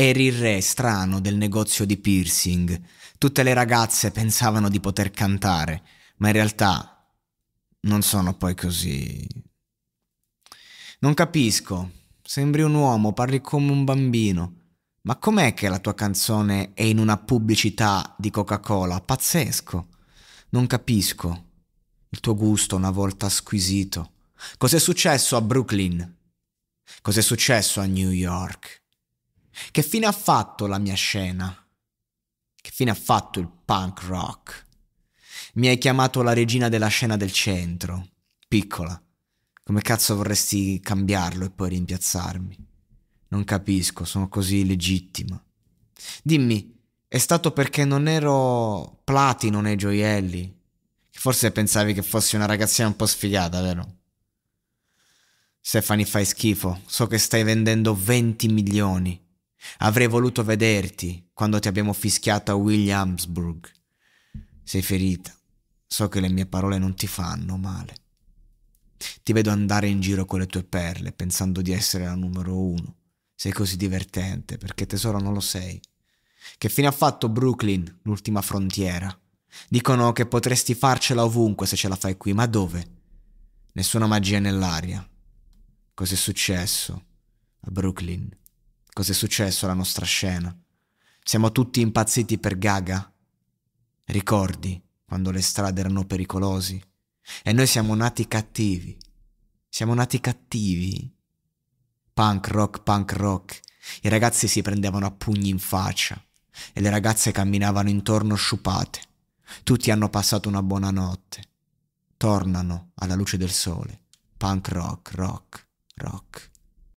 Eri il re strano del negozio di piercing. Tutte le ragazze pensavano di poter cantare, ma in realtà non sono poi così. Non capisco. Sembri un uomo, parli come un bambino. Ma com'è che la tua canzone è in una pubblicità di Coca-Cola? Pazzesco. Non capisco. Il tuo gusto una volta squisito. Cos'è successo a Brooklyn? Cos'è successo a New York? Che fine ha fatto la mia scena? Che fine ha fatto il punk rock? Mi hai chiamato la regina della scena del centro, piccola. Come cazzo vorresti cambiarlo e poi rimpiazzarmi? Non capisco, sono così legittima. Dimmi, è stato perché non ero platino nei gioielli? Forse pensavi che fossi una ragazzina un po' sfigata, vero? Stefani, fai schifo. So che stai vendendo 20 milioni. Avrei voluto vederti quando ti abbiamo fischiato a Williamsburg. Sei ferita. So che le mie parole non ti fanno male. Ti vedo andare in giro con le tue perle, pensando di essere la numero uno. Sei così divertente, perché tesoro non lo sei. Che fine ha fatto Brooklyn, l'ultima frontiera? Dicono che potresti farcela ovunque se ce la fai qui, ma dove? Nessuna magia nell'aria. Cos'è successo a Brooklyn? Cos'è successo alla nostra scena? Siamo tutti impazziti per Gaga? Ricordi quando le strade erano pericolosi? E noi siamo nati cattivi. Siamo nati cattivi. Punk rock, punk rock. I ragazzi si prendevano a pugni in faccia e le ragazze camminavano intorno sciupate. Tutti hanno passato una buona notte. Tornano alla luce del sole. Punk rock, rock, rock.